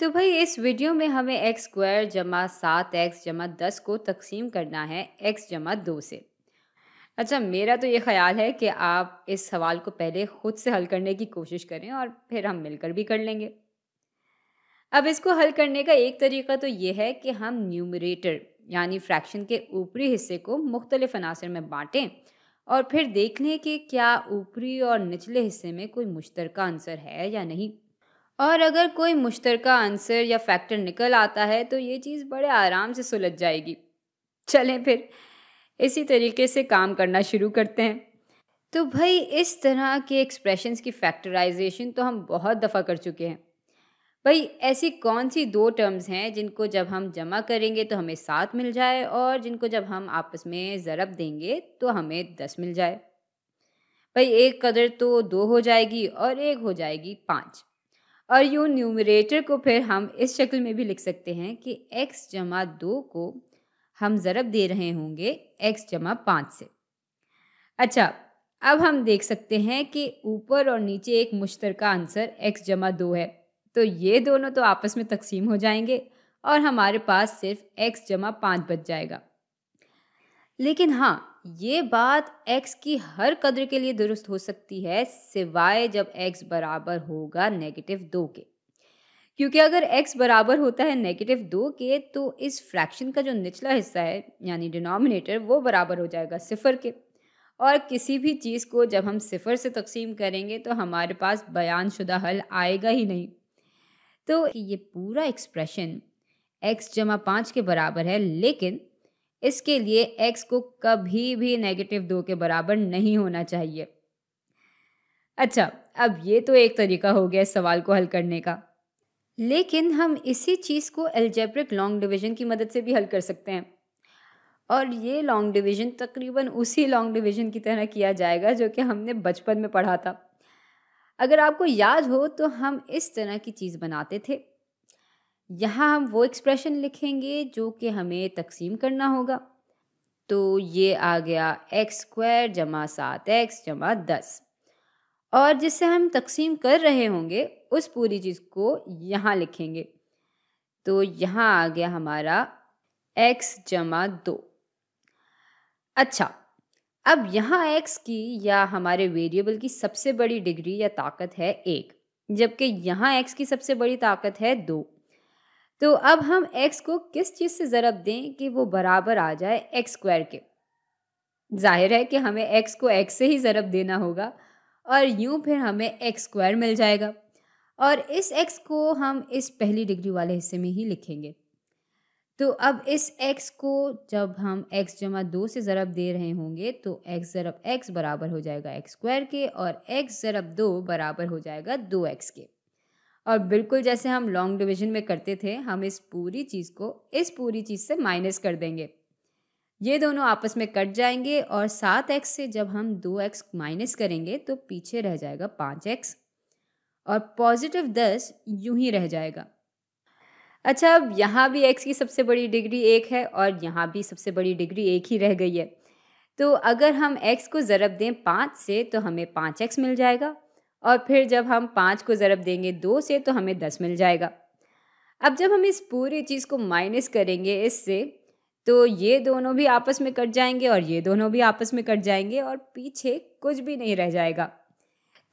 तो भाई इस वीडियो में हमें एक्स स्क्वायर जमा सात एक्स जमा दस को तकसीम करना है एक्स जमा दो से अच्छा मेरा तो ये ख्याल है कि आप इस सवाल को पहले ख़ुद से हल करने की कोशिश करें और फिर हम मिलकर भी कर लेंगे अब इसको हल करने का एक तरीका तो ये है कि हम न्यूमरेटर यानी फ्रैक्शन के ऊपरी हिस्से को मुख्तलिफ अनासर में बाँटें और फिर देख लें कि क्या ऊपरी और निचले हिस्से में कोई मुश्तरक आंसर है या नहीं और अगर कोई मुश्तर आंसर या फैक्टर निकल आता है तो ये चीज़ बड़े आराम से सुलझ जाएगी चलें फिर इसी तरीके से काम करना शुरू करते हैं तो भाई इस तरह के एक्सप्रेशंस की फैक्टराइजेशन तो हम बहुत दफ़ा कर चुके हैं भाई ऐसी कौन सी दो टर्म्स हैं जिनको जब हम जमा करेंगे तो हमें सात मिल जाए और जिनको जब हम आपस में ज़रब देंगे तो हमें दस मिल जाए भाई एक कदर तो दो हो जाएगी और एक हो जाएगी पाँच और यूँ न्यूमरेटर को फिर हम इस शक्ल में भी लिख सकते हैं कि x जमा दो को हम ज़रब दे रहे होंगे x जमा पाँच से अच्छा अब हम देख सकते हैं कि ऊपर और नीचे एक मुश्तरका आंसर x जमा दो है तो ये दोनों तो आपस में तकसीम हो जाएंगे और हमारे पास सिर्फ x जमा पाँच बच जाएगा लेकिन हाँ ये बात x की हर कदर के लिए दुरुस्त हो सकती है सिवाय जब x बराबर होगा नेगेटिव दो के क्योंकि अगर x बराबर होता है नेगेटिव दो के तो इस फ्रैक्शन का जो निचला हिस्सा है यानी डिनोमिनेटर वो बराबर हो जाएगा सिफर के और किसी भी चीज़ को जब हम सिफर से तकसीम करेंगे तो हमारे पास बयानशुदा हल आएगा ही नहीं तो ये पूरा एक्सप्रेशन x जमा पाँच के बराबर है लेकिन इसके लिए एक्स को कभी भी नेगेटिव दो के बराबर नहीं होना चाहिए अच्छा अब ये तो एक तरीका हो गया इस सवाल को हल करने का लेकिन हम इसी चीज़ को एल्जेब्रिक लॉन्ग डिवीजन की मदद से भी हल कर सकते हैं और ये लॉन्ग डिवीजन तकरीबन उसी लॉन्ग डिवीजन की तरह किया जाएगा जो कि हमने बचपन में पढ़ा था अगर आपको याद हो तो हम इस तरह की चीज़ बनाते थे यहाँ हम वो एक्सप्रेशन लिखेंगे जो कि हमें तकसीम करना होगा तो ये आ गया एक्स स्क्वायर जमा सात एक्स जमा दस और जिससे हम तकसीम कर रहे होंगे उस पूरी चीज़ को यहाँ लिखेंगे तो यहाँ आ गया हमारा एक्स जमा दो अच्छा अब यहाँ एक्स की या हमारे वेरिएबल की सबसे बड़ी डिग्री या ताकत है एक जबकि यहाँ एक्स की सबसे बड़ी ताकत है दो तो अब हम x को किस चीज़ से ज़रब दें कि वो बराबर आ जाए एक्स स्क्वायर के जाहिर है कि हमें x को x से ही ज़रब देना होगा और यूँ फिर हमें एक्स स्क्वायर मिल जाएगा और इस x को हम इस पहली डिग्री वाले हिस्से में ही लिखेंगे तो अब इस x को जब हम x जमा दो से ज़रब दे रहे होंगे तो x ज़रब x बराबर हो जाएगा एक्स स्क्वायर के और x ज़रब दो बराबर हो जाएगा दो एक्स के और बिल्कुल जैसे हम लॉन्ग डिवीजन में करते थे हम इस पूरी चीज़ को इस पूरी चीज़ से माइनस कर देंगे ये दोनों आपस में कट जाएंगे और सात एक्स से जब हम दो एक्स माइनस करेंगे तो पीछे रह जाएगा पाँच एक्स और पॉजिटिव दस यूं ही रह जाएगा अच्छा अब यहाँ भी एक्स की सबसे बड़ी डिग्री एक है और यहाँ भी सबसे बड़ी डिग्री एक ही रह गई है तो अगर हम एक्स को ज़रब दें पाँच से तो हमें पाँच एक्स मिल जाएगा और फिर जब हम पाँच को ज़रब देंगे दो से तो हमें दस मिल जाएगा अब जब हम इस पूरी चीज़ को माइनस करेंगे इससे तो ये दोनों भी आपस में कट जाएंगे और ये दोनों भी आपस में कट जाएंगे और पीछे कुछ भी नहीं रह जाएगा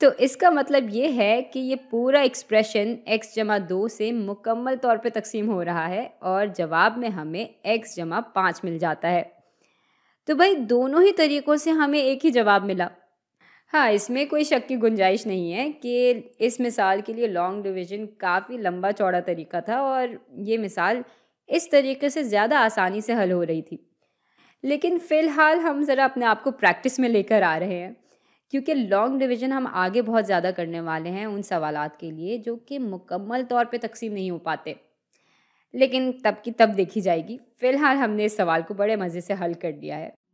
तो इसका मतलब ये है कि ये पूरा एक्सप्रेशन x जमा दो से मुकम्मल तौर पे तकसीम हो रहा है और जवाब में हमें x जमा पाँच मिल जाता है तो भाई दोनों ही तरीक़ों से हमें एक ही जवाब मिला हाँ इसमें कोई शक की गुंजाइश नहीं है कि इस मिसाल के लिए लॉन्ग डिवीज़न काफ़ी लंबा चौड़ा तरीका था और ये मिसाल इस तरीके से ज़्यादा आसानी से हल हो रही थी लेकिन फ़िलहाल हम ज़रा अपने आप को प्रैक्टिस में लेकर आ रहे हैं क्योंकि लॉन्ग डिवीज़न हम आगे बहुत ज़्यादा करने वाले हैं उन सवाल के लिए जो कि मुकम्मल तौर पर तकसीम नहीं हो पाते लेकिन तब की तब देखी जाएगी फ़िलहाल हमने इस सवाल को बड़े मज़े से हल कर दिया है